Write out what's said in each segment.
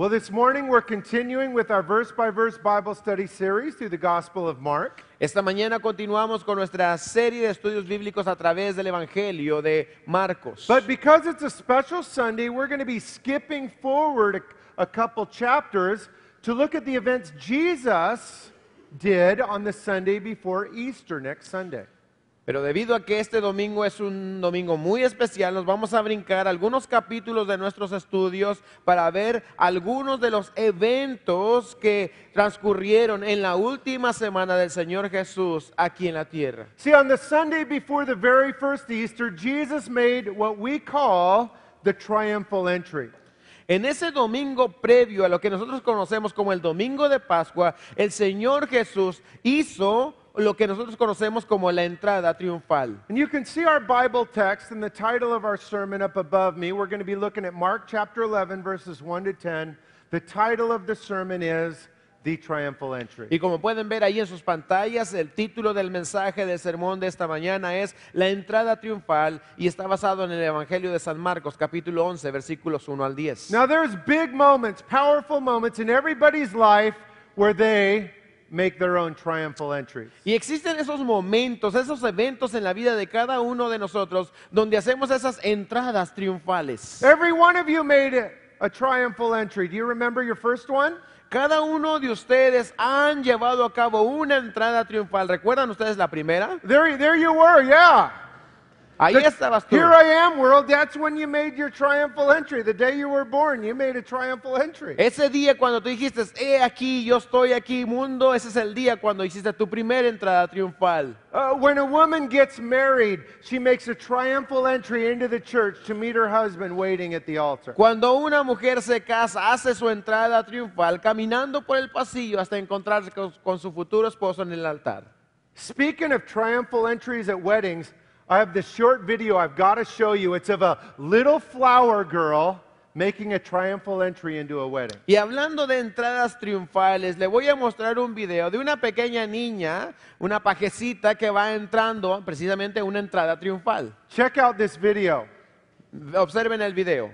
Well, this morning we're continuing with our verse by verse Bible study series through the Gospel of Mark. Esta mañana continuamos con nuestra serie de estudios bíblicos a través del Evangelio de Marcos. But because it's a special Sunday, we're going to be skipping forward a, a couple chapters to look at the events Jesus did on the Sunday before Easter next Sunday. Pero debido a que este domingo es un domingo muy especial, nos vamos a brincar algunos capítulos de nuestros estudios para ver algunos de los eventos que transcurrieron en la última semana del Señor Jesús aquí en la tierra. See, on the Sunday before the very first Easter, Jesus made what we call the triumphal entry. En ese domingo previo a lo que nosotros conocemos como el domingo de Pascua, el Señor Jesús hizo lo que nosotros conocemos como la entrada triunfal. And you can see our Bible text and the title of our sermon up above me. We're going to be looking at Mark chapter 11 verses 1 to 10. The title of the sermon is The Triumphal Entry. Y como pueden ver ahí en sus pantallas, el título del mensaje del sermón de esta mañana es La entrada triunfal y está basado en el Evangelio de San Marcos, capítulo 11, versículos 1 al 10. Now there's big moments, powerful moments in everybody's life where they y existen esos momentos, esos eventos en la vida de cada uno de nosotros donde hacemos esas entradas triunfales. Every one of you made a entry. Do you remember your first one? Cada uno de ustedes han llevado a cabo una entrada triunfal. ¿Recuerdan ustedes la primera? There, there you were, yeah. Ahí the, estabas tú. Here I am, world. That's when you made your triumphal entry. The day you were born, you made a triumphal entry. Ese día cuando tú dijiste, "He aquí, yo estoy aquí, mundo", ese es el día cuando hiciste tu primera entrada triunfal. Uh, when a woman gets married, she makes a triumphal entry into the church to meet her husband waiting at the altar. Cuando una mujer se casa, hace su entrada triunfal caminando por el pasillo hasta encontrarse con, con su futuro esposo en el altar. Speaking of triumphal entries at weddings, Y hablando de entradas triunfales, le voy a mostrar un video de una pequeña niña, una pajecita que va entrando precisamente a una entrada triunfal. Check out this video. Observen el video.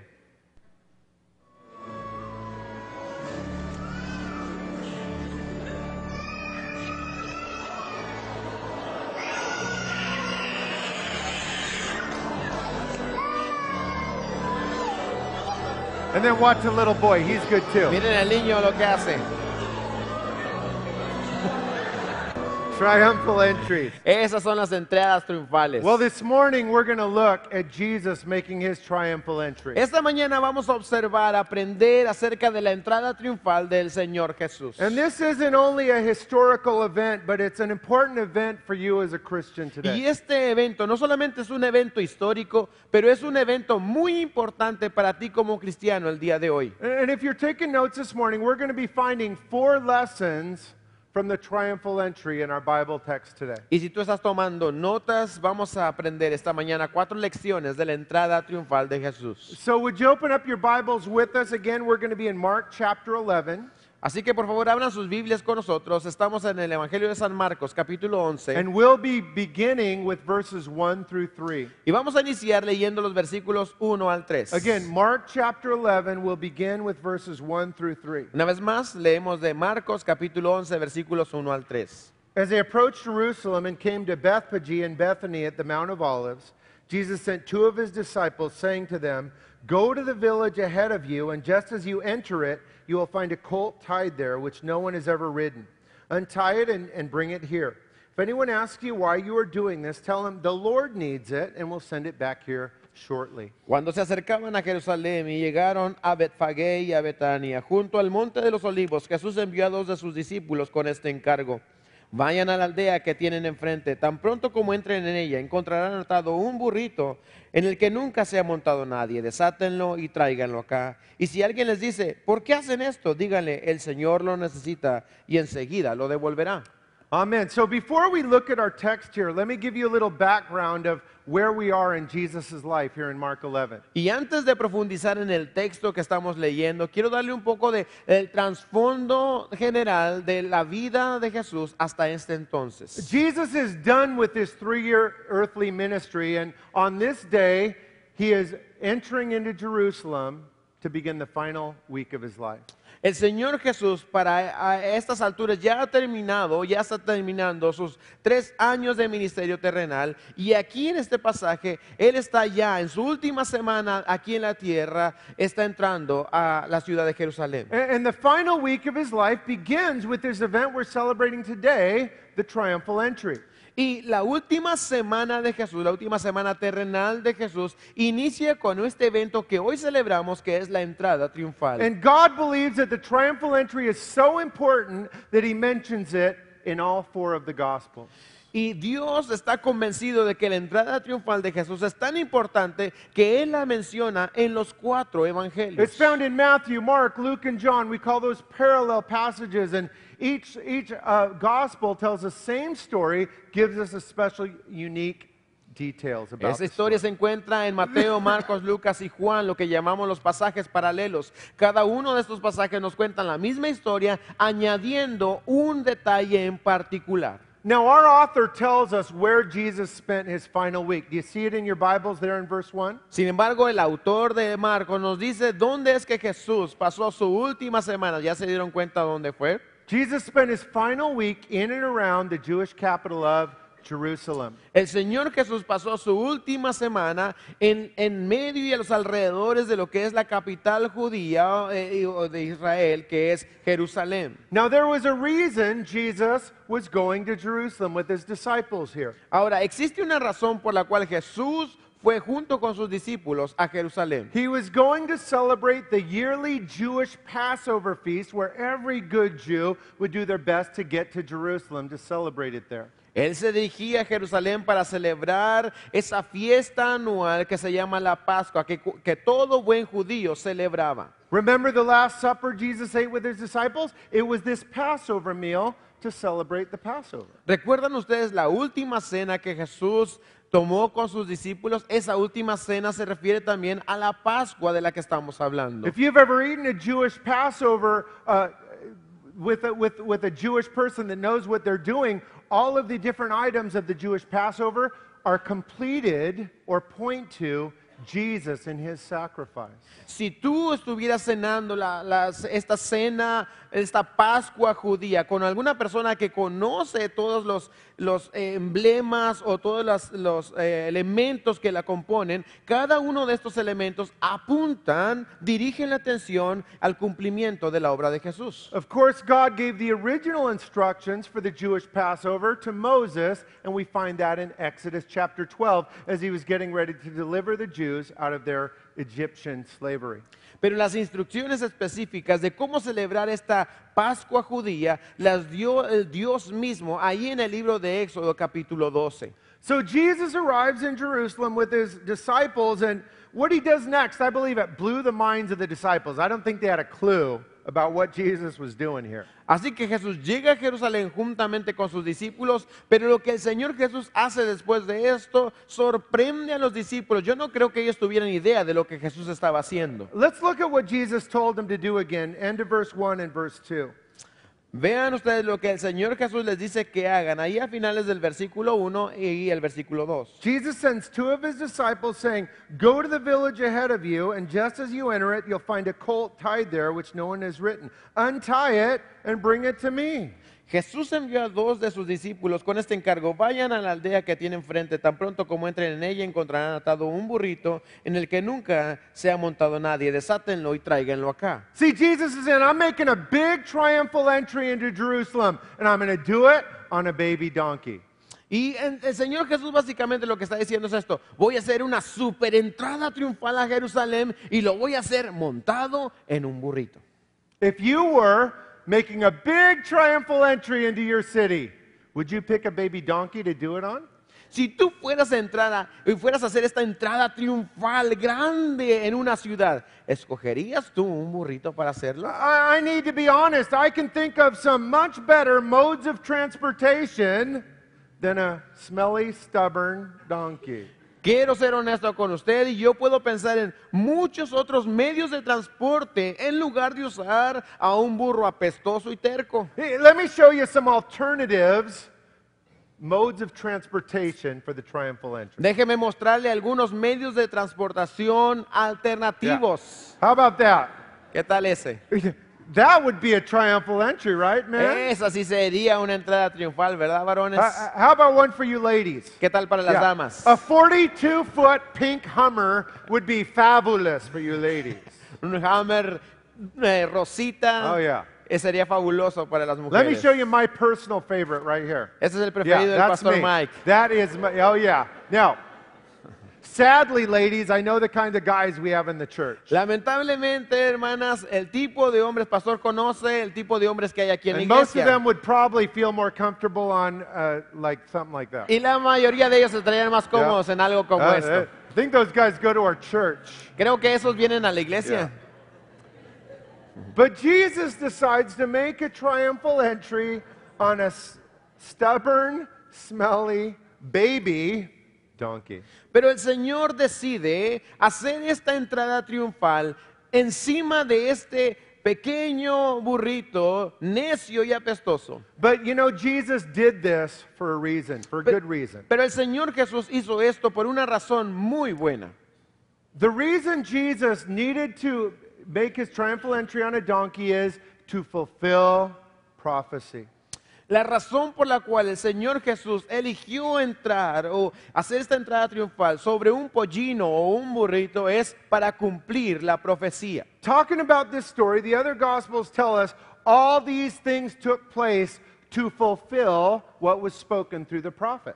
And then watch the little boy, he's good too. Miren el niño lo que hace. Triumphal entry. Esas son las entradas triunfales. Well, this morning we're going to look at Jesus making his triumphal entry. Esta mañana vamos a observar, aprender acerca de la entrada triunfal del Señor Jesús. And this isn't only a historical event, but it's an important event for you as a Christian today. Y este evento no solamente es un evento histórico, pero es un evento muy importante para ti como cristiano el día de hoy. And if you're taking notes this morning, we're going to be finding four lessons from the triumphal entry in our Bible text today. Y si tú estás tomando notas, vamos a aprender esta mañana cuatro lecciones de la entrada triunfal de Jesús. So would you open up your Bibles with us again? We're going to be in Mark chapter 11. Así que por favor abran sus Biblias con nosotros. Estamos en el Evangelio de San Marcos, capítulo 11. And we'll be beginning with verses 1 through 3. Y vamos a iniciar leyendo los versículos 1 al 3. Again, Mark chapter 11 will begin with verses 1 through 3. Una vez más leemos de Marcos capítulo 11 versículos 1 al 3. As they approached Jerusalem and came to Bethpage and Bethany at the Mount of Olives, Jesus sent two of his disciples saying to them, "Go to the village ahead of you, and just as you enter it, you will find a colt tied there, which no one has ever ridden. Untie it and, and bring it here. If anyone asks you why you are doing this, tell him the Lord needs it and will send it back here shortly. Cuando se acercaban a Jerusalén y llegaron a Betfagé y a Betania, junto al monte de los olivos, Jesús envió a dos de sus discípulos con este encargo. Vayan a la aldea que tienen enfrente. Tan pronto como entren en ella, encontrarán atado un burrito en el que nunca se ha montado nadie. Desátenlo y tráiganlo acá. Y si alguien les dice, ¿por qué hacen esto? Díganle, el Señor lo necesita y enseguida lo devolverá. Amen. So before we look at our text here, let me give you a little background of where we are in Jesus's life here in Mark 11. Y antes de profundizar en el texto que estamos leyendo, quiero darle un poco de el trasfondo general de la vida de Jesús hasta este entonces. Jesus is done with his three-year earthly ministry, and on this day he is entering into Jerusalem. to begin the final week of his life. El Señor Jesús para a estas alturas ya ha terminado, ya está terminando sus tres años de ministerio terrenal y aquí en este pasaje Él está ya en su última semana aquí en la tierra, está entrando a la ciudad de Jerusalén. And, and the final week of his life begins with this event we're celebrating today, the triumphal entry. Y la última semana de Jesús, la última semana terrenal de Jesús, inicia con este evento que hoy celebramos, que es la entrada triunfal. Y Dios está convencido de que la entrada triunfal de Jesús es tan importante que él la menciona en los cuatro evangelios. It's found in Matthew, Mark, Luke and John. We call those parallel passages Each, uh, gospel tells the same story, gives us unique Details about Esa historia se encuentra en Mateo, Marcos, Lucas y Juan, lo que llamamos los pasajes paralelos. Cada uno de estos pasajes nos cuentan la misma historia, añadiendo un detalle en particular. Now our author tells us where Jesus spent his final week. Do you see it in your Bibles there in verse 1? Sin embargo, el autor de Marcos nos dice dónde es que Jesús pasó su última semana. ¿Ya se dieron cuenta dónde fue? Jesus spent his final week in and around the Jewish capital of Jerusalem. El Señor Jesús pasó su última semana en, en medio y a los alrededores de lo que es la capital judía eh, de Israel, que es Jerusalén. Now there was a reason Jesus was going to Jerusalem with his disciples here. Ahora existe una razón por la cual Jesús fue junto con sus discípulos a Jerusalén. He was going to celebrate the yearly Jewish Passover feast where every good Jew would do their best to get to Jerusalem to celebrate it there. Él se dirigía a Jerusalén para celebrar esa fiesta anual que se llama la Pascua, que, que todo buen judío celebraba. Remember the last supper Jesus ate with his disciples? It was this Passover meal to celebrate the Passover. ¿Recuerdan ustedes la última cena que Jesús tomó con sus discípulos, esa última cena se refiere también a la Pascua de la que estamos hablando. Si tú estuvieras cenando esta cena, esta Pascua judía, con alguna persona que conoce todos los los emblemas o todos los, eh, elementos que la componen, cada uno de estos elementos apuntan, dirigen la atención al cumplimiento de la obra de Jesús. Of course, God gave the original instructions for the Jewish Passover to Moses, and we find that in Exodus chapter 12 as he was getting ready to deliver the Jews out of their Egyptian slavery. Pero las instrucciones específicas de cómo celebrar esta Pascua judía las dio el Dios mismo ahí en el libro de Éxodo capítulo 12. So Jesus arrives in Jerusalem with his disciples and what he does next, I believe it blew the minds of the disciples. I don't think they had a clue about what Jesus was doing here. Así que Jesús llega a Jerusalén juntamente con sus discípulos, pero lo que el Señor Jesús hace después de esto sorprende a los discípulos. Yo no creo que ellos tuvieran idea de lo que Jesús estaba haciendo. Let's look at what Jesus told them to do again. End of verse 1 and verse 2. Vean ustedes lo que el Señor Jesús les dice que hagan ahí a finales del versículo 1 y el versículo 2. Jesus sends two of his disciples saying, "Go to the village ahead of you, and just as you enter it, you'll find a colt tied there which no one has written. Untie it and bring it to me." Jesús envió a dos de sus discípulos con este encargo, vayan a la aldea que tienen frente, tan pronto como entren en ella encontrarán atado un burrito en el que nunca se ha montado nadie, desátenlo y tráiganlo acá. See, Jesus is I'm making a big triumphal entry into Jerusalem, I'm going to do it on a Y el Señor Jesús básicamente lo que está diciendo es esto, voy a hacer una super entrada triunfal a Jerusalén y lo voy a hacer montado en un burrito. If you were making a big triumphal entry into your city, would you pick a baby donkey to do it on? Si tú fueras a entrar a, fueras a hacer esta entrada triunfal grande en una ciudad, ¿escogerías tú un burrito para hacerlo? I, I need to be honest. I can think of some much better modes of transportation than a smelly, stubborn donkey. Quiero ser honesto con usted y yo puedo pensar en muchos otros medios de transporte en lugar de usar a un burro apestoso y terco. Déjeme mostrarle algunos medios de transportación alternativos. How about ¿Qué tal ese? That would be a triumphal entry, right, man? Esa sí sería una entrada triunfal, ¿verdad, varones? Uh, uh, how about one for you ladies? ¿Qué tal para las yeah. damas? A 42-foot pink Hummer would be fabulous for you ladies. Un Hummer eh, rosita. Oh yeah. Eh, sería fabuloso para las mujeres. Let me show you my personal favorite right here. Ese es el preferido yeah, del Pastor me. Mike. That is my, oh yeah. Now, Sadly, ladies, I know the kind of guys we have in the church. Lamentablemente, hermanas, el tipo de hombres pastor conoce el tipo de hombres que hay aquí en la iglesia. most of them would probably feel more comfortable on uh, like something like that. Y la mayoría de ellos estarían más cómodos en algo como Uh, uh, esto. I think those guys go to our church. Creo que esos vienen a la iglesia. But Jesus decides to make a triumphal entry on a stubborn, smelly baby donkey. Pero el Señor decide hacer esta entrada triunfal encima de este pequeño burrito necio y apestoso. But you know Jesus did this for a reason, for a Pe- good reason. Pero el Señor Jesús hizo esto por una razón muy buena. The reason Jesus needed to make his triumphal entry on a donkey is to fulfill prophecy. La razón por la cual el Señor Jesús eligió entrar o hacer esta entrada triunfal sobre un pollino o un burrito es para cumplir la profecía. Talking about this story, the other gospels tell us all these things took place to fulfill what was spoken through the prophet.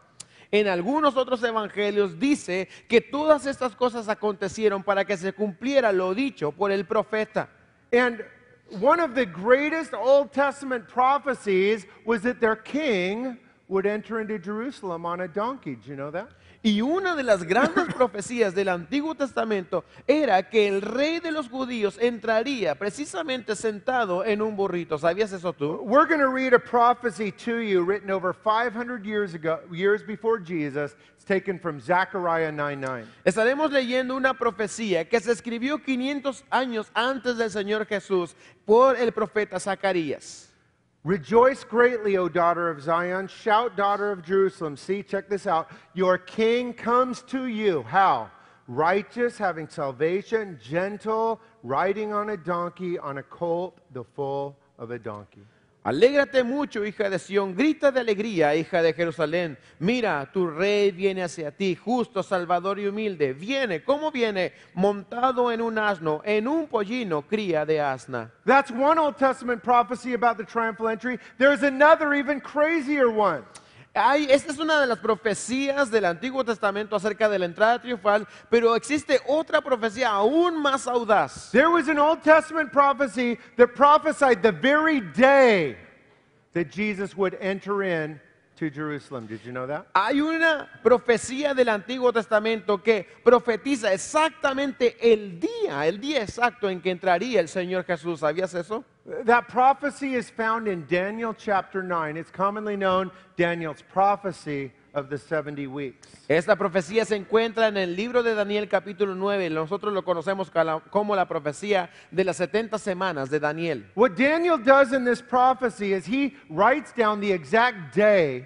En algunos otros evangelios dice que todas estas cosas acontecieron para que se cumpliera lo dicho por el profeta. one of the greatest Old Testament prophecies was that their king would enter into Jerusalem on a donkey. Do you know that? Y una de las grandes profecías del Antiguo Testamento era que el rey de los judíos entraría precisamente sentado en un burrito. ¿Sabías eso tú? Estaremos leyendo una profecía que se escribió 500 años antes del Señor Jesús por el profeta Zacarías. Rejoice greatly, O daughter of Zion. Shout, daughter of Jerusalem. See, check this out. Your king comes to you. How? Righteous, having salvation, gentle, riding on a donkey, on a colt, the foal of a donkey. Alégrate mucho, hija de Sión, grita de alegría, hija de Jerusalén. Mira, tu rey viene hacia ti, justo, salvador y humilde. Viene, ¿cómo viene? Montado en un asno, en un pollino, cría de asna. That's one Old Testament prophecy about the triumphal entry. There's another even crazier one. Hay, esta es una de las profecías del Antiguo Testamento acerca de la entrada triunfal, pero existe otra profecía aún más audaz. There was an Old Testament prophecy that prophesied the very day that Jesus would enter in to Jerusalem. Did you know that? Hay una profecía del Antiguo Testamento que profetiza exactamente el día, el día exacto en que entraría el Señor Jesús. ¿Sabías eso? That prophecy is found in Daniel chapter 9. It's commonly known Daniel's prophecy of the 70 weeks. Esta profecía se encuentra en el libro de Daniel capítulo 9. Nosotros lo conocemos como la profecía de las 70 semanas de Daniel. What Daniel does in this prophecy is he writes down the exact day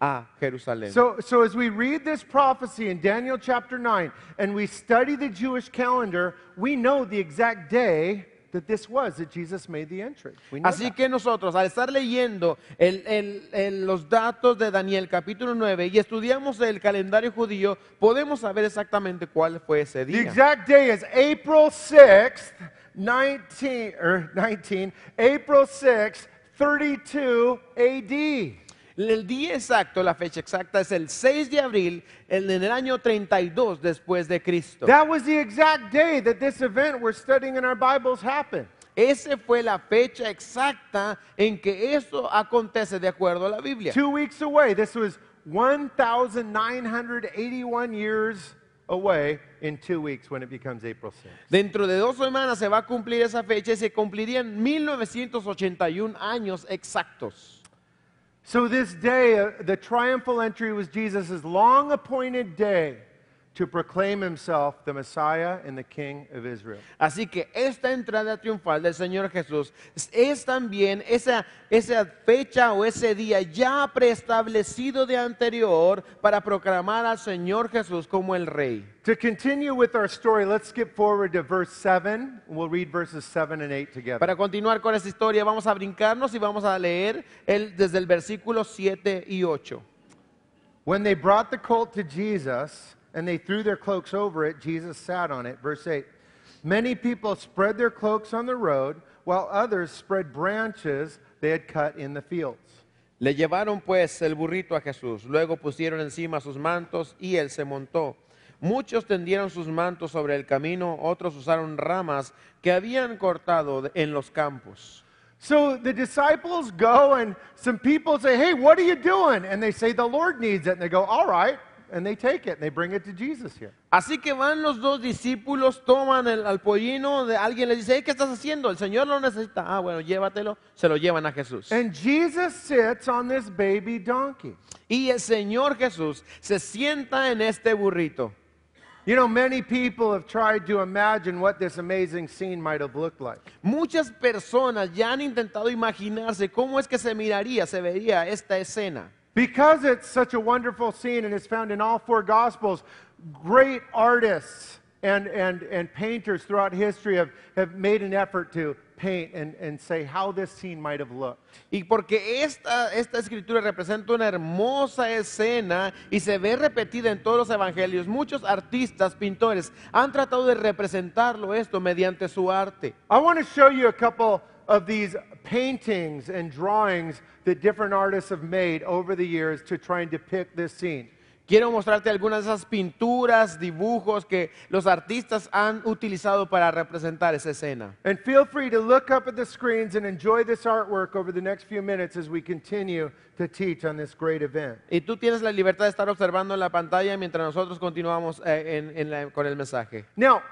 a Jerusalén. So, so as we read this prophecy in Daniel chapter 9 and we study the Jewish calendar, we know the exact day that this was that Jesus made the entry. Así that. que nosotros al estar leyendo el, el, el, los datos de Daniel capítulo 9 y estudiamos el calendario judío, podemos saber exactamente cuál fue ese día. The exact day is April 6, 19 or er, 19 April 6, 32 AD. El día exacto, la fecha exacta es el 6 de abril en el año 32 después de Cristo. That was the exact day that this event we're studying in our Bibles happened. Ese fue la fecha exacta en que eso acontece de acuerdo a la Biblia. Two weeks away, this was 1981 years away in two weeks when it becomes April 6. Dentro de dos semanas se va a cumplir esa fecha y se cumplirían 1981 años exactos. So, this day, uh, the triumphal entry was Jesus' long appointed day to proclaim himself the Messiah and the King of Israel. Así que esta entrada triunfal del Señor Jesús es también esa, esa fecha o ese día ya preestablecido de anterior para proclamar al Señor Jesús como el Rey. To continue with our story, let's skip forward to verse 7. We'll read verses 7 and 8 together. Para continuar con esta historia, vamos a brincarnos y vamos a leer el, desde el versículo 7 y 8. When they brought the colt to Jesus, and they threw their cloaks over it. Jesus sat on it. Verse 8 Many people spread their cloaks on the road, while others spread branches they had cut in the fields. Le llevaron pues el burrito a Jesús, luego pusieron encima sus mantos y él se montó. Muchos tendieron sus mantos sobre el camino, otros usaron ramas que habían cortado en los campos. So the disciples go and some people say, "Hey, what are you doing?" And they say, "The Lord needs it." And they go, "All right." Así que van los dos discípulos, toman el, al pollino, de, alguien le dice, ¿qué estás haciendo? El Señor lo necesita. Ah, bueno, llévatelo. Se lo llevan a Jesús. Y el Señor Jesús se sienta en este burrito. many people have tried to imagine what this amazing scene might have looked like. Muchas personas ya han intentado imaginarse cómo es que se miraría, se vería esta escena. Because it's such a wonderful scene and it's found in all four Gospels, great artists and, and, and painters throughout history have, have made an effort to paint and, and say how this scene might have looked. Y porque esta, esta escritura representa una hermosa escena y se ve repetida en todos los evangelios. Muchos artistas, pintores han tratado de representarlo esto mediante su arte. I want to show you a couple of these paintings and drawings that different artists have made over the years to try and depict this scene. Quiero mostrarte algunas de esas pinturas, dibujos que los artistas han utilizado para representar esa escena. And feel free to look up at the screens and enjoy this artwork over the next few minutes as we continue to teach on this great event. Y tú tienes la libertad de estar observando en la pantalla mientras nosotros continuamos eh, en, en la, con el mensaje. Now,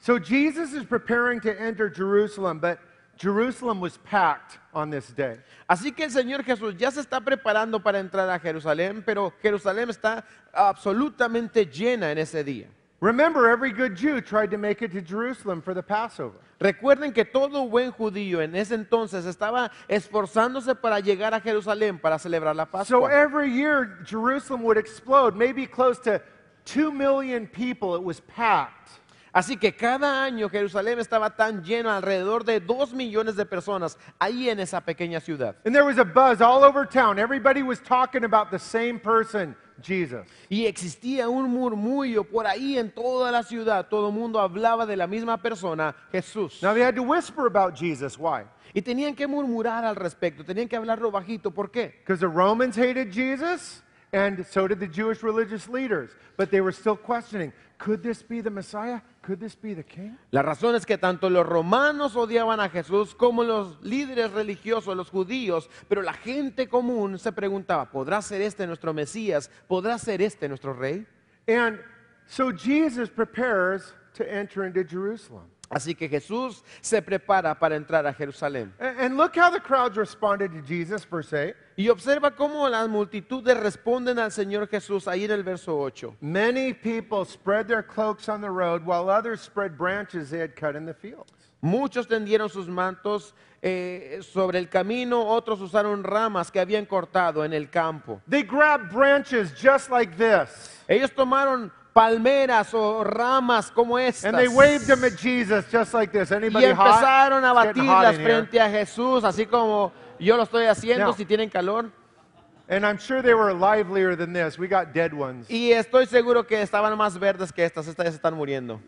so Jesus is preparing to enter Jerusalem, but Jerusalem was packed on this day. Así que el Señor Jesús ya se está preparando para entrar a Jerusalén, pero Jerusalén está absolutamente llena en ese día. Remember, every good Jew tried to make it to Jerusalem for the Passover. Recuerden que todo buen judío en ese entonces estaba esforzándose para llegar a Jerusalén para celebrar la Pascua. So every year Jerusalem would explode, maybe close to 2 million people. It was packed. Así que cada año Jerusalén estaba tan lleno alrededor de dos millones de personas ahí en esa pequeña ciudad. And there was a buzz all over town. Everybody was talking about the same person, Jesus. Y existía un murmullo por ahí en toda la ciudad. Todo el mundo hablaba de la misma persona, Jesús. Now they had to whisper about Jesus. Why? Y tenían que murmurar al respecto, tenían que hablarlo bajito. ¿Por qué? Because the Romans hated Jesus. And so did the Jewish religious leaders, but they were still questioning Could this be the Messiah? Could this be the king? La razón es que tanto los romanos odiaban a Jesús como los líderes religiosos, los judíos, pero la gente común se preguntaba, ¿podrá ser este nuestro Mesías? ¿Podrá ser este nuestro rey? And so Jesus prepares to enter into Jerusalem. Así que Jesús se prepara para entrar a Jerusalén. And look how the crowds responded to Jesus, verse 8. Y observa cómo las multitudes responden al Señor Jesús ahí en el verso 8. Many people spread their cloaks on the road while others spread branches they had cut in the fields. Muchos tendieron sus mantos eh, sobre el camino, otros usaron ramas que habían cortado en el campo. They grabbed branches just like this. Ellos tomaron palmeras o ramas como estas. y empezaron a batirlas frente a Jesús, así como yo lo estoy haciendo si tienen calor. Y estoy seguro que estaban más verdes que estas. Estas están muriendo.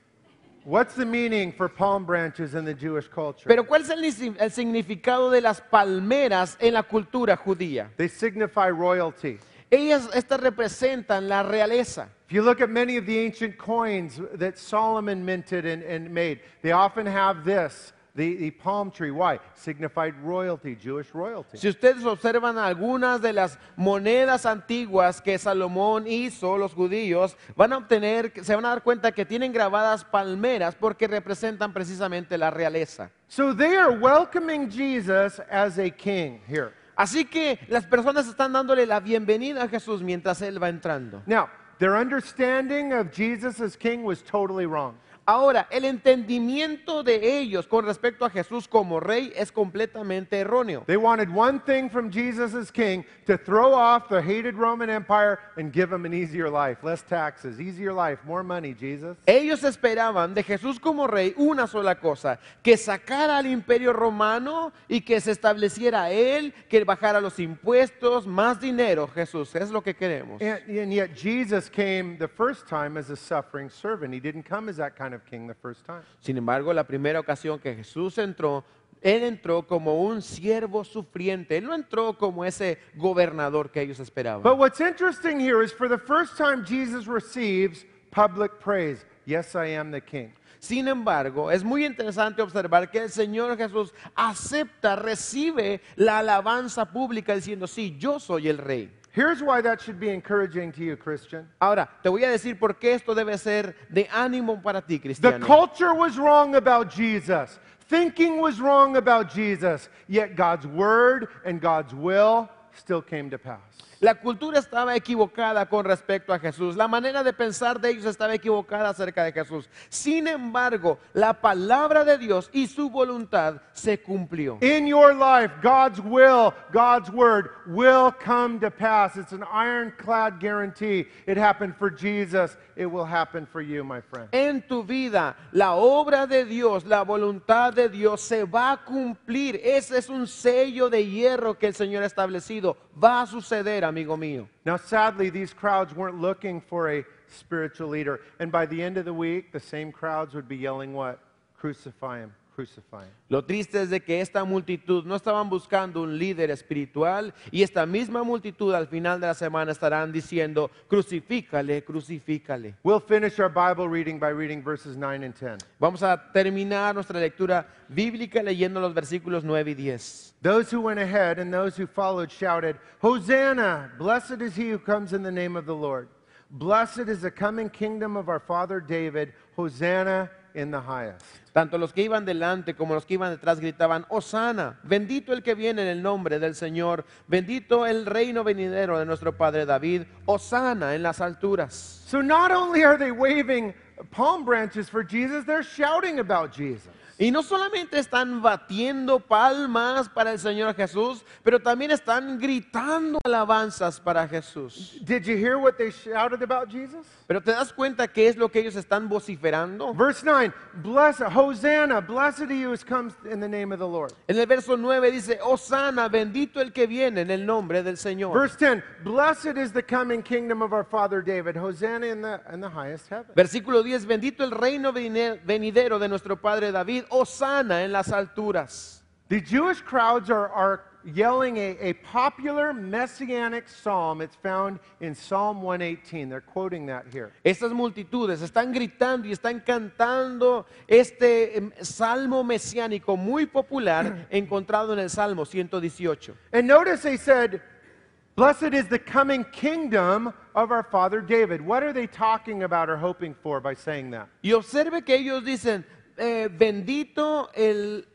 Pero ¿cuál es el, el significado de las palmeras en la cultura judía? They signify royalty. Ellas estas representan la realeza. If you look at many of the ancient coins that Solomon minted and, and made, they often have this. The, the, palm tree. Why? Signified royalty, Jewish royalty. Si ustedes observan algunas de las monedas antiguas que Salomón hizo, los judíos, van a obtener, se van a dar cuenta que tienen grabadas palmeras porque representan precisamente la realeza. So they are welcoming Jesus as a king here. Así que las personas están dándole la bienvenida a Jesús mientras él va entrando. Now, their understanding of Jesus as king was totally wrong. Ahora, el entendimiento de ellos con respecto a Jesús como rey es completamente erróneo. They wanted one thing from Jesus as king to throw off the hated Roman Empire and give him an easier life, less taxes, easier life, more money, Jesus. Ellos esperaban de Jesús como rey una sola cosa, que sacara al imperio romano y que se estableciera él, que bajara los impuestos, más dinero, Jesús, es lo que queremos. And, and yet Jesus came the first time as a suffering servant. He didn't come as that kind of sin embargo, la primera ocasión que Jesús entró, él entró como un siervo sufriente. Él no entró como ese gobernador que ellos esperaban. But what's interesting here is for the first time Jesus receives public praise. Yes, I am the king. Sin embargo, es muy interesante observar que el Señor Jesús acepta, recibe la alabanza pública diciendo, sí, yo soy el rey. Here's why that should be encouraging to you, Christian. Ahora, te voy a decir por qué esto debe ser de ánimo para ti, The culture was wrong about Jesus. Thinking was wrong about Jesus. Yet God's word and God's will still came to pass. La cultura estaba equivocada con respecto a Jesús. La manera de pensar de ellos estaba equivocada acerca de Jesús. Sin embargo, la palabra de Dios y su voluntad se cumplió. In your life, God's will, God's word will come to pass. It's an ironclad guarantee. It happened for Jesus. It will happen for you, my friend. En tu vida, la obra de Dios, la voluntad de Dios se va a cumplir. Ese es un sello de hierro que el Señor ha establecido. Va a suceder amigo mío. Now, sadly, these crowds weren't looking for a spiritual leader. And by the end of the week, the same crowds would be yelling, What? Crucify him. Lo triste es de que esta multitud no estaban buscando un líder espiritual y esta misma multitud al final de la semana estarán diciendo, crucifícale, crucifícale. We'll finish our Bible reading by reading verses 9 and 10. Vamos a terminar nuestra lectura bíblica leyendo los versículos 9 y 10. Those who went ahead and those who followed shouted, Hosanna, blessed is he who comes in the name of the Lord. Blessed is the coming kingdom of our father David. Hosanna in the highest. Tanto los que iban delante como los que iban detrás gritaban, Hosanna, bendito el que viene en el nombre del Señor, bendito el reino venidero de nuestro Padre David, Hosanna en las alturas. So not only are they waving palm branches for Jesus, they're shouting about Jesus. Y no solamente están batiendo palmas para el Señor Jesús, pero también están gritando alabanzas para Jesús. Did you hear what they shouted about Jesus? Pero te das cuenta qué es lo que ellos están vociferando? Verse 9, blessed Hosanna, blessed are you who comes in the name of the Lord. En el verso 9 dice, Hosanna, bendito el que viene en el nombre del Señor. Verse 10, blessed is the coming kingdom of our father David. Hosanna in the in the highest heaven. Versículo 10, bendito el reino venidero de nuestro padre David. Osana en las alturas. The Jewish crowds are, are yelling a, a popular messianic psalm. It's found in Psalm 118. They're quoting that here. Estas multitudes están gritando y están cantando este salmo mesiánico muy popular encontrado en el Salmo 118. And notice they said, Blessed is the coming kingdom of our father David. What are they talking about or hoping for by saying that? Y observe que ellos dicen, Eh, bendito el,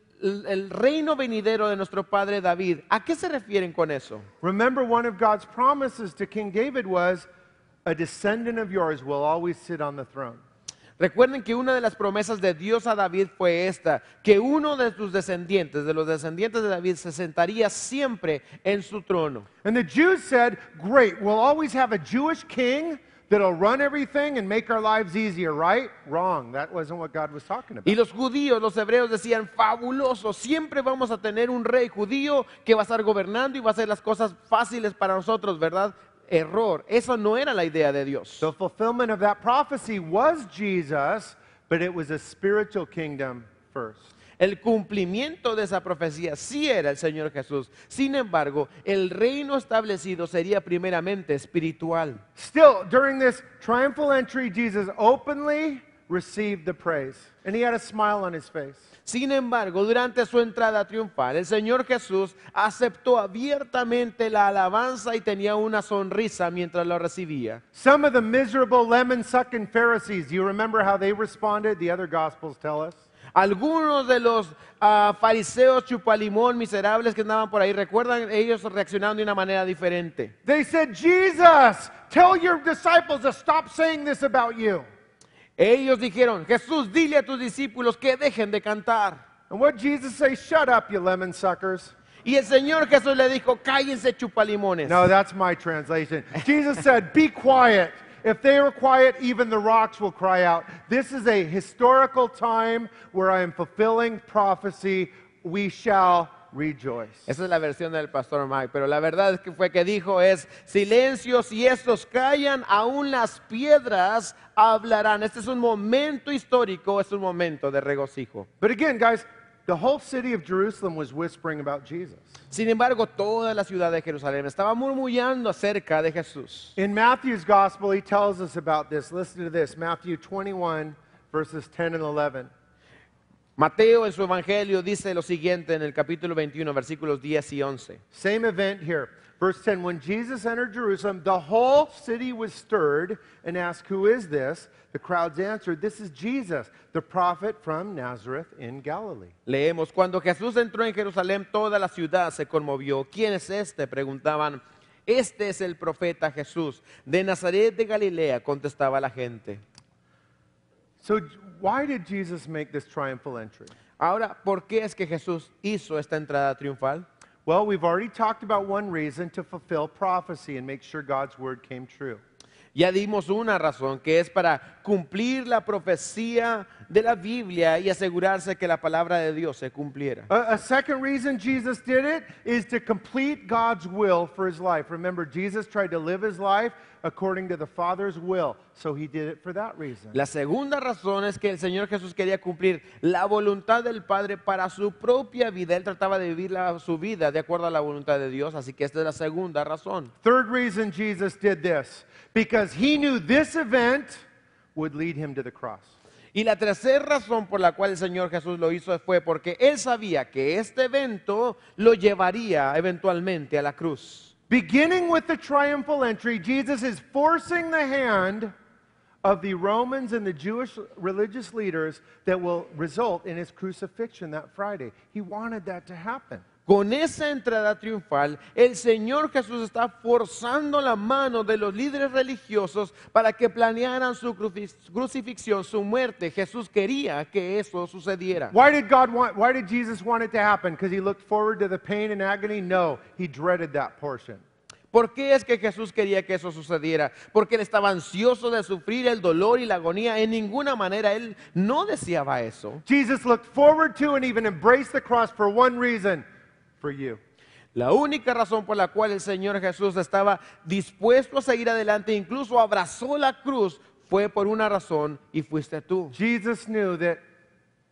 reino venidero de nuestro padre David. ¿A qué se refieren con eso? Recuerden que una de las promesas de Dios a David fue esta, que uno de sus descendientes, de los descendientes de David, se sentaría siempre en su trono. And the Jews said, "Great, we'll always have a Jewish king." that'll run everything and make our lives easier, right? Wrong. That wasn't what God was talking about. Y los judíos, los hebreos decían, fabuloso, siempre vamos a tener un rey judío que va a estar gobernando y va a hacer las cosas fáciles para nosotros, ¿verdad? Error. Eso no era la idea de Dios. The fulfillment of that prophecy was Jesus, but it was a spiritual kingdom first. El cumplimiento de esa profecía sí era el Señor Jesús. Sin embargo, el reino establecido sería primeramente espiritual. Still, during this triumphal entry, Jesus openly received the praise, and he had a smile on his face. Sin embargo, durante su entrada triunfal, el Señor Jesús aceptó abiertamente la alabanza y tenía una sonrisa mientras lo recibía. Some of Algunos de los ah, fariseos chupalimón miserables que andaban por ahí, recuerdan ellos reaccionando de una manera diferente. They said, "Jesus, tell your disciples to stop saying this about you." Ellos dijeron, Jesús, dile a tus discípulos que dejen de cantar. And what Jesus say? Shut up, you lemon suckers. Y el Señor Jesús le dijo, cállense chupalimones. No, that's my translation. Jesus said, be quiet. If they are quiet, even the rocks will cry out. This is a historical time where I am fulfilling prophecy. We shall rejoice. Esa es la versión del pastor Mike, pero la verdad es que fue que dijo es, silencio, si estos callan, aún las piedras hablarán. Este es un momento histórico, es un momento de regocijo. But again, guys, the whole city of Jerusalem was whispering about Jesus. Sin embargo, toda la ciudad de Jerusalén estaba murmurando acerca de Jesús. In Matthew's gospel, he tells us about this. Listen to this, Matthew 21, verses 10 and 11. Mateo en su evangelio dice lo siguiente en el capítulo 21, versículos 10 y 11. Same event here. Verse 10 When Jesus entered Jerusalem, the whole city was stirred and asked, Who is this? The crowds answered, This is Jesus, the prophet from Nazareth in Galilee. Leemos: Cuando Jesús entró en Jerusalén, toda la ciudad se conmovió. ¿Quién es este? preguntaban. Este es el profeta Jesús de Nazaret de Galilea, contestaba la gente. So why did Jesus make this triumphal entry? Ahora, ¿por qué es que Jesús hizo esta entrada triunfal? Well, we've already talked about one reason to fulfill prophecy and make sure God's word came true. Ya dimos una razón que es para cumplir la profecía de la Biblia y asegurarse que la palabra de Dios se cumpliera. A, a second reason Jesus did it is to complete God's will for his life. Remember, Jesus tried to live his life according to the Father's will, so he did it for that reason. La segunda razón es que el Señor Jesús quería cumplir la voluntad del Padre para su propia vida. Él trataba de vivir la, su vida de acuerdo a la voluntad de Dios, así que esta es la segunda razón. Third reason Jesus did this because he knew this event would lead him to the cross. Y la tercera razón por la cual el Señor Jesús lo hizo fue porque él sabía que este evento lo llevaría eventualmente a la cruz. Beginning with the triumphal entry, Jesus is forcing the hand of the Romans and the Jewish religious leaders that will result in his crucifixion that Friday. He wanted that to happen. Con esa entrada triunfal, el Señor Jesús está forzando la mano de los líderes religiosos para que planearan su crucifixión, su muerte. Jesús quería que eso sucediera. Why did Jesus want it to happen? Because he looked forward to the pain and agony? No, he dreaded that portion. ¿Por qué es que Jesús quería que eso sucediera? Porque él estaba ansioso de sufrir el dolor y la agonía. En ninguna manera él no deseaba eso. Jesus looked forward to and even embraced the cross for one reason. for you. La única razón por la cual el Señor Jesús estaba dispuesto a seguir adelante, incluso abrazó la cruz, fue por una razón y fuiste tú. Jesus knew that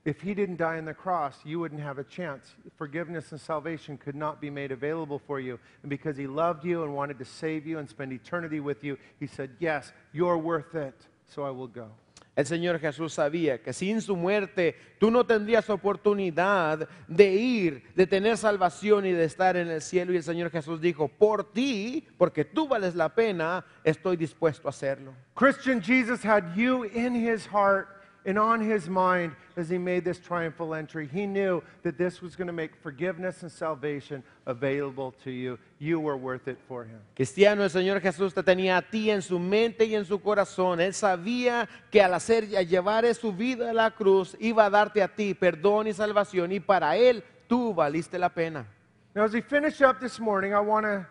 if he didn't die on the cross, you wouldn't have a chance. Forgiveness and salvation could not be made available for you. And because he loved you and wanted to save you and spend eternity with you, he said, "Yes, you're worth it. So I will go." El Señor Jesús sabía que sin su muerte tú no tendrías oportunidad de ir, de tener salvación y de estar en el cielo. Y el Señor Jesús dijo, por ti, porque tú vales la pena, estoy dispuesto a hacerlo. Christian Jesus had you in his heart. And on his mind, as he made this triumphal entry, he knew that this was going to make forgiveness and salvation available to you. You were worth it for him. Cristiano, el Señor Jesús te tenía a ti en su mente y en su corazón. Él sabía que al hacer a llevar su vida a la cruz, iba a darte a ti perdón y salvación. Y para él, tú valiste la pena. Now, as we finish up this morning, I want to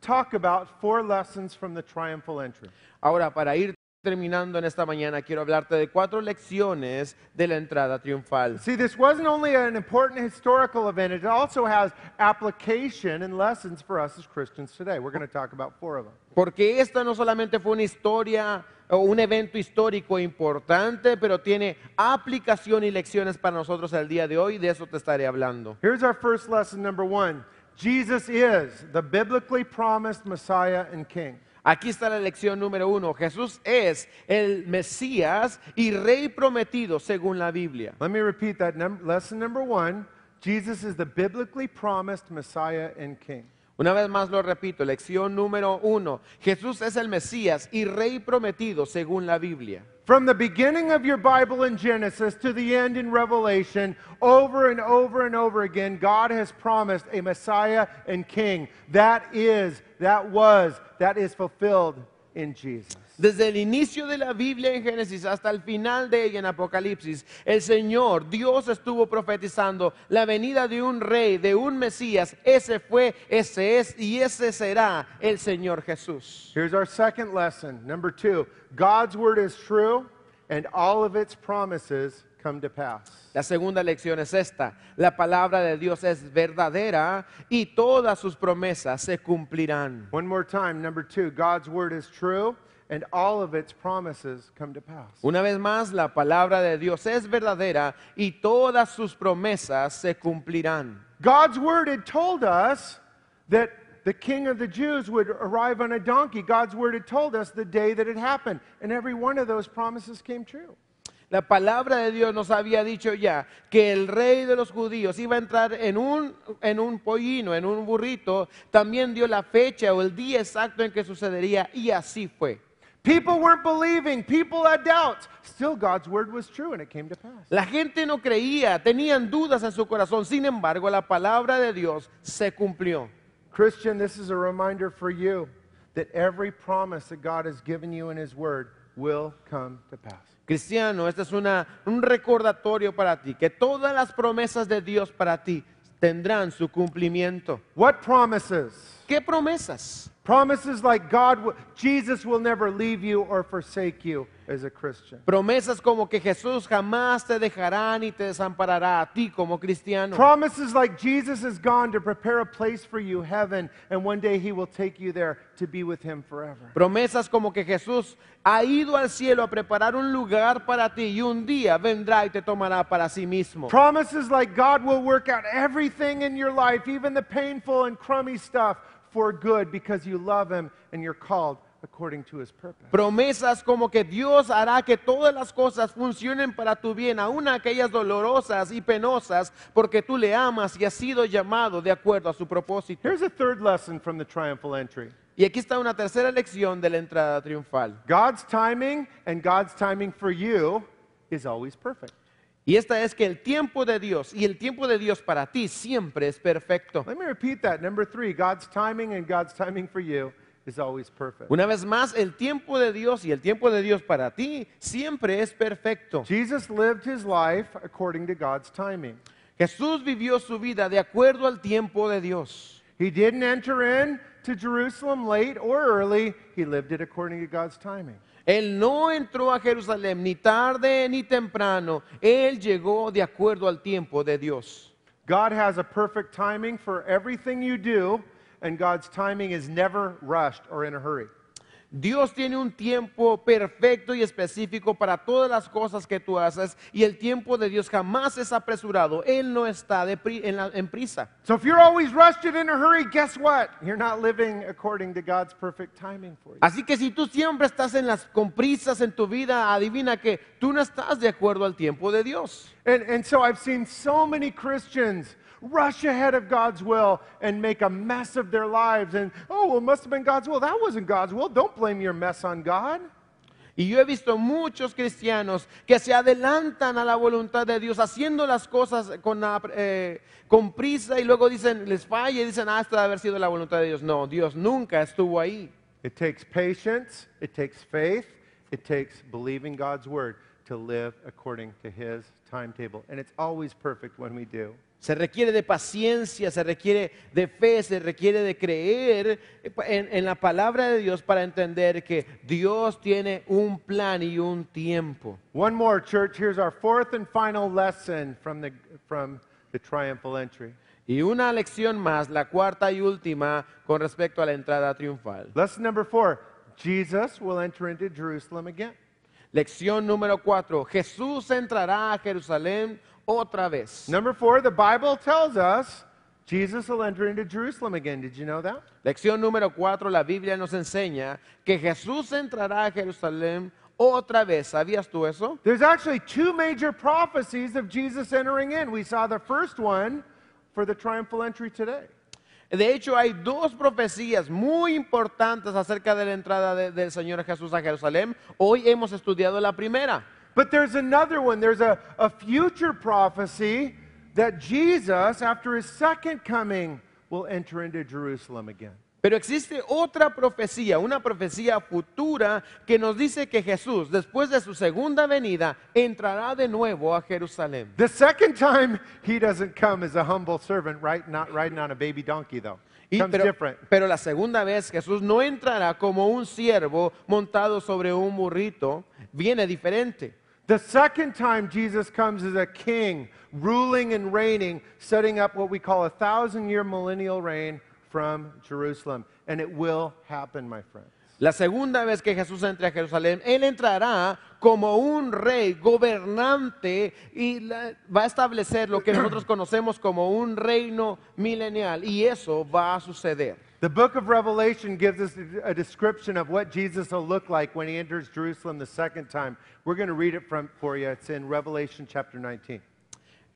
talk about four lessons from the triumphal entry. Ahora, para ir terminando en esta mañana, quiero hablarte de cuatro lecciones de la entrada triunfal. See, this wasn't only an important historical event, it also has application and lessons for us as Christians today. We're going to talk about four of them. Porque esta no solamente fue una historia o un evento histórico importante, pero tiene aplicación y lecciones para nosotros el día de hoy, de eso te estaré hablando. Here's our first lesson number one. Jesus is the biblically promised Messiah and King. Aquí está la lección número uno. Jesús es el Mesías y Rey prometido según la Biblia. Let me repeat that lesson number one. Jesus is the biblically promised Messiah and King. Una vez más lo repito, lección número uno, Jesús es el Mesías y Rey prometido según la Biblia. From the beginning of your Bible in Genesis to the end in Revelation, over and over and over again, God has promised a Messiah and King. That is, that was, that is fulfilled in Jesus. Desde el inicio de la Biblia en Génesis hasta el final de ella en Apocalipsis, el Señor, Dios estuvo profetizando la venida de un rey, de un Mesías. Ese fue, ese es y ese será el Señor Jesús. two, God's is La segunda lección es esta. La palabra de Dios es verdadera y todas sus promesas se cumplirán. more number two, God's word is true and all of its promises come to pass. Una vez más, la palabra de Dios es verdadera y todas sus promesas se cumplirán. God's word had told us that the king of the Jews would arrive on a donkey. God's word had told us the day that it happened, and every one of those promises came true. La palabra de Dios nos había dicho ya que el rey de los judíos iba a entrar en un, en un pollino, en un burrito. También dio la fecha o el día exacto en que sucedería y así fue. People weren't believing. People had doubts. Still, God's word was true, and it came to pass. La gente no creía, tenían dudas en su corazón. Sin embargo, la palabra de Dios se cumplió. Christian, this is a reminder for you that every promise that God has given you in His Word will come to pass. Cristiano, este es una, un recordatorio para ti, que todas las promesas de Dios para ti tendrán su cumplimiento. What promises? ¿Qué promesas? Promises like God, Jesus will never leave you or forsake you as a Christian. Promesas como que Jesús jamás te dejará ni te desamparará a ti como cristiano. Promises like Jesus is gone to prepare a place for you, heaven, and one day he will take you there to be with him forever. Promesas como que Jesús ha ido al cielo a preparar un lugar para ti y un día vendrá y te tomará para sí mismo. Promises like God will work out everything in your life, even the painful and crummy stuff, for good because you love him and you're called according to his purpose. Promesas como que Dios hará que todas las cosas funcionen para tu bien, aun aquellas dolorosas y penosas, porque tú le amas y has sido llamado de acuerdo a su propósito. Y aquí está una tercera lección de la entrada triunfal. God's timing and God's timing for you is always perfect. Y esta es que el tiempo de Dios y el tiempo de Dios para ti siempre es perfecto. Let me repeat that. Number three, God's timing and God's timing for you is always perfect. Una vez más, el tiempo de Dios y el tiempo de Dios para ti siempre es perfecto. Jesus lived his life according to God's timing. Jesús vivió su vida de acuerdo al tiempo de Dios. He didn't enter in to Jerusalem late or early. He lived it according to God's timing. Él no entró a Jerusalén ni tarde ni temprano. Él llegó de acuerdo al tiempo de Dios. God has a perfect timing for everything you do. and God's timing is never rushed or in a hurry. Dios tiene un tiempo perfecto y específico para todas las cosas que tú haces y el tiempo de Dios jamás es apresurado. Él no está en, prisa. Así que si tú siempre estás en las comprisas en tu vida, adivina que tú no estás de acuerdo al tiempo de Dios. and so I've seen so many Christians rush ahead of God's will and make a mess of their lives. And, oh, well, it must have been God's will. That wasn't God's will. Don't blame your mess on God. Y yo he visto muchos cristianos que se adelantan a la voluntad de Dios haciendo las cosas con, eh, con prisa y luego dicen, les falla y dicen, ah, esto debe haber sido la voluntad de Dios. No, Dios nunca estuvo ahí. It takes patience, it takes faith, it takes believing God's word to live according to his timetable. And it's always perfect when we do. Se requiere de paciencia, se requiere de fe, se requiere de creer en, la palabra de Dios para entender que Dios tiene un plan y un tiempo. One more, church. Here's our fourth and final lesson from the, triumphal entry. Y una lección más, la cuarta y última, con respecto a la entrada triunfal. Lesson number four. Jesus will enter into Jerusalem again. Lección número cuatro. Jesús entrará a Jerusalén otra vez. Number four, the Bible tells us Jesus will enter into Jerusalem again. Did you know that? Lección número cuatro, la Biblia nos enseña que Jesús entrará a Jerusalén otra vez. ¿Sabías tú eso? There's actually two major prophecies of Jesus entering in. We saw the first one for the triumphal entry today. De hecho, hay dos profecías muy importantes acerca de la entrada de, del Señor Jesús a Jerusalén. Hoy hemos estudiado la primera. But there's another one. There's a, a future prophecy that Jesus, after his second coming, will enter into Jerusalem again. Pero existe otra profecía, una profecía futura que nos dice que Jesús, después de su segunda venida, entrará de nuevo a Jerusalén. The second time he doesn't come as a humble servant, right? Not riding on a baby donkey, though. comes pero, different. pero la segunda vez Jesús no entrará como un siervo montado sobre un burrito, viene diferente. The second time Jesus comes as a king, ruling and reigning, setting up what we call a thousand year millennial reign from Jerusalem. And it will happen, my friends. La segunda vez que Jesús entre a Jerusalén, Él entrará como un rey, gobernante, y va a establecer lo que nosotros conocemos como un reino milenial. Y eso va a suceder. The book of Revelation gives us a description of what Jesus will look like when he enters Jerusalem the second time. We're going to read it from, for you. It's in Revelation chapter 19.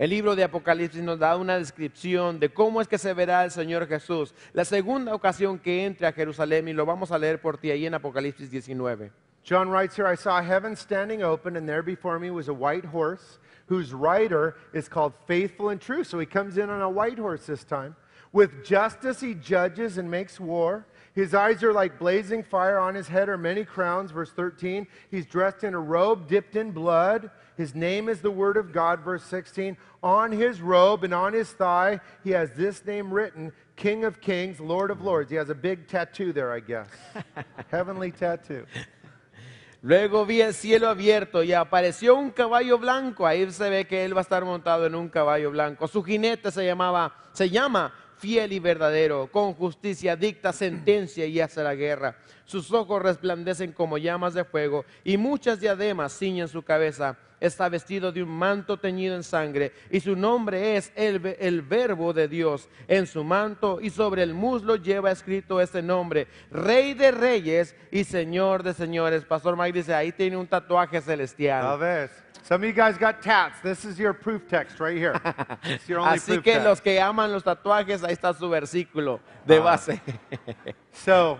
El libro de Apocalipsis nos da una descripción de cómo es que se verá el Señor Jesús la segunda ocasión que entre a Jerusalén y lo vamos a leer por ti ahí en Apocalipsis 19. John writes here, I saw heaven standing open and there before me was a white horse whose rider is called Faithful and True. So he comes in on a white horse this time. With justice he judges and makes war. His eyes are like blazing fire. On his head are many crowns. Verse 13. He's dressed in a robe dipped in blood. His name is the Word of God. Verse 16. On his robe and on his thigh, he has this name written King of Kings, Lord of Lords. He has a big tattoo there, I guess. Heavenly tattoo. Luego vi el cielo abierto y apareció un caballo blanco. Ahí se ve que él va a estar montado en un caballo blanco. Su jinete se llamaba, se llama fiel y verdadero, con justicia dicta sentencia y hace la guerra. Sus ojos resplandecen como llamas de fuego y muchas diademas ciñen su cabeza. Está vestido de un manto teñido en sangre y su nombre es el, verbo de Dios. En su manto y sobre el muslo lleva escrito ese nombre, Rey de Reyes y Señor de Señores. Pastor Mike dice, ahí tiene un tatuaje celestial. A ver. Some of you guys got tats. This is your proof text right here. It's your only Así proof que text. los que aman los tatuajes, ahí está su versículo de ah. base. So,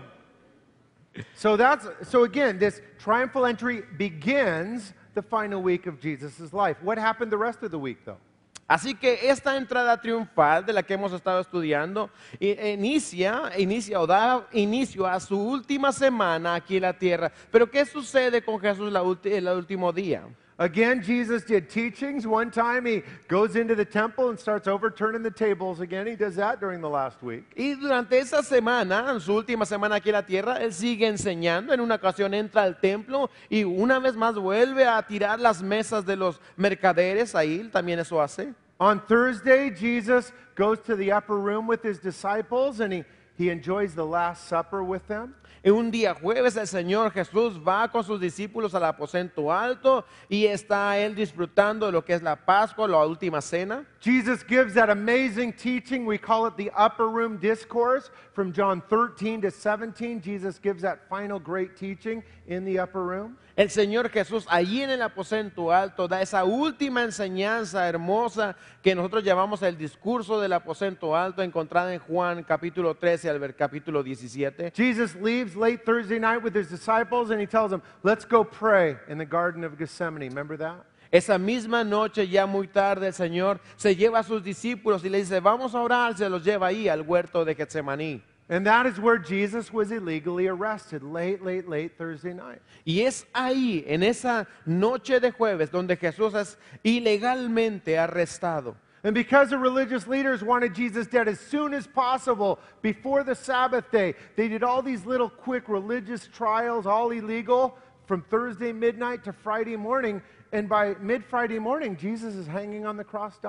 so that's so again, this triumphal entry begins the final week of Jesus' life. What happened the rest of the week, though? Así que esta entrada triunfal de la que hemos estado estudiando inicia, inicia o da inicio a su última semana aquí en la tierra. Pero ¿qué sucede con Jesús la el último día? Again, Jesus did teachings. One time he goes into the temple and starts overturning the tables again. He does that during the last week. Y durante esa semana, en su última semana aquí en la tierra, él sigue enseñando. En una ocasión entra al templo y una vez más vuelve a tirar las mesas de los mercaderes. Ahí también eso hace. On Thursday, Jesus goes to the upper room with his disciples and he, he enjoys the Last Supper with them. un día jueves el Señor Jesús va con sus discípulos al aposento alto y está él disfrutando de lo que es la Pascua, la última cena. Jesus gives that amazing teaching. We call it the upper room discourse from John 13 to 17. Jesus gives that final great teaching in the upper room. El Señor Jesús allí en el aposento alto da esa última enseñanza hermosa que nosotros llamamos el discurso del aposento alto encontrada en Juan capítulo 13 al ver capítulo 17. Jesus leaves late Thursday night with his disciples and he tells them, "Let's go pray in the garden of Gethsemane." Remember that? Esa misma noche, ya muy tarde, el Señor se lleva a sus discípulos y le dice, vamos a orar, se los lleva ahí al huerto de Getsemaní. And that is where Jesus was illegally arrested late, late, late Thursday night. Y es ahí, en esa noche de jueves, donde Jesús es ilegalmente arrestado. And because the religious leaders wanted Jesus dead as soon as possible before the Sabbath day, they did all these little quick religious trials, all illegal, from Thursday midnight to Friday morning. friday morning, Jesus hanging on the cross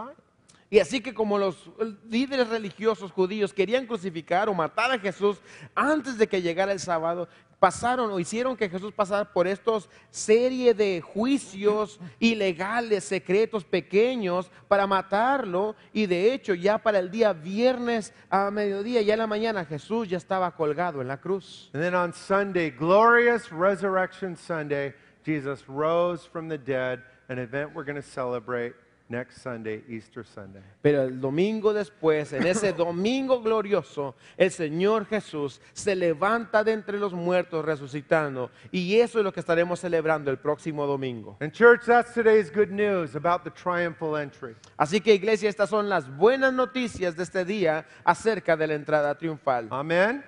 Y así que como los líderes religiosos judíos querían crucificar o matar a Jesús antes de que llegara el sábado, pasaron o hicieron que Jesús pasara por estos serie de juicios ilegales, secretos, pequeños, para matarlo. Y de hecho, ya para el día viernes a mediodía, ya en la mañana, Jesús ya estaba colgado en la cruz. And then on Sunday, glorious Resurrection Sunday. Jesus rose from the dead, an event we're going to celebrate next Sunday, Easter Sunday. Pero el domingo después, en ese domingo glorioso, el Señor Jesús se levanta de entre los muertos resucitando, y eso es lo que estaremos celebrando el próximo domingo. And church, that's today's good news about the triumphal entry. Así que iglesia, estas son las buenas noticias de este día acerca de la entrada triunfal. Amén.